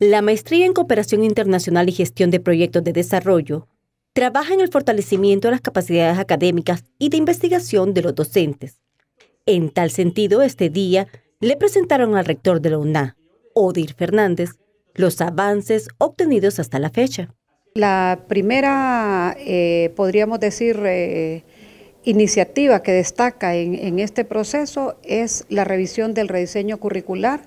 La maestría en cooperación internacional y gestión de proyectos de desarrollo trabaja en el fortalecimiento de las capacidades académicas y de investigación de los docentes. En tal sentido, este día le presentaron al rector de la UNA, Odir Fernández, los avances obtenidos hasta la fecha. La primera, eh, podríamos decir, eh, iniciativa que destaca en, este proceso es la revisión del rediseño curricular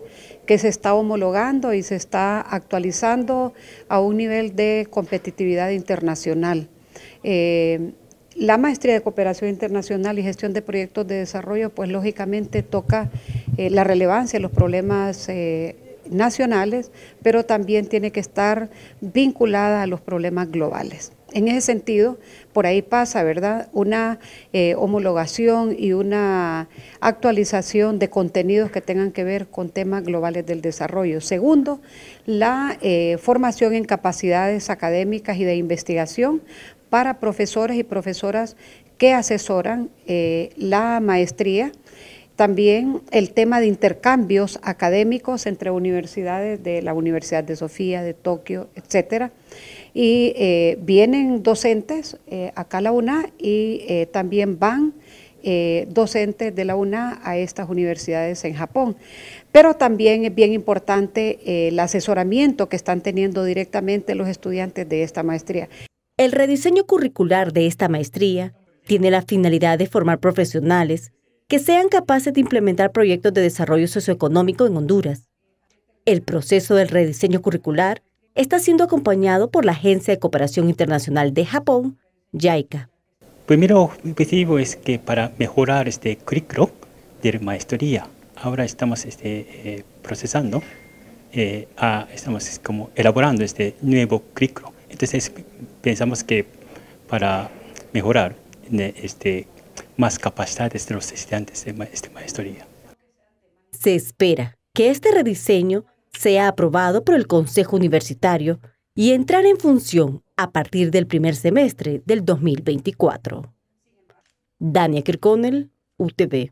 que se está homologando y se está actualizando a un nivel de competitividad internacional. Eh, la maestría de cooperación internacional y gestión de proyectos de desarrollo, pues lógicamente toca eh, la relevancia, los problemas eh, nacionales, pero también tiene que estar vinculada a los problemas globales. En ese sentido, por ahí pasa, ¿verdad? Una eh, homologación y una actualización de contenidos que tengan que ver con temas globales del desarrollo. Segundo, la eh, formación en capacidades académicas y de investigación para profesores y profesoras que asesoran eh, la maestría también el tema de intercambios académicos entre universidades de la Universidad de Sofía, de Tokio, etc. Y eh, vienen docentes eh, acá a la UNA y eh, también van docentes de la UNA a estas universidades en Japón. Pero también es bien importante el asesoramiento que están teniendo directamente los estudiantes de esta maestría. El rediseño curricular de esta maestría tiene la finalidad de formar profesionales que sean capaces de implementar proyectos de desarrollo socioeconómico en Honduras. El proceso del rediseño curricular está siendo acompañado por la Agencia de Cooperación Internacional de Japón, JICA. Primero objetivo es que para mejorar este currículo de maestría, ahora estamos este, eh, procesando, eh, estamos como elaborando este nuevo currículo. Entonces pensamos que para mejorar este más capacidades de los estudiantes de, este maestría. Se espera que este rediseño sea aprobado por el Consejo Universitario y entrar en función a partir del primer semestre del 2024. Dania Kirkonel, UTV.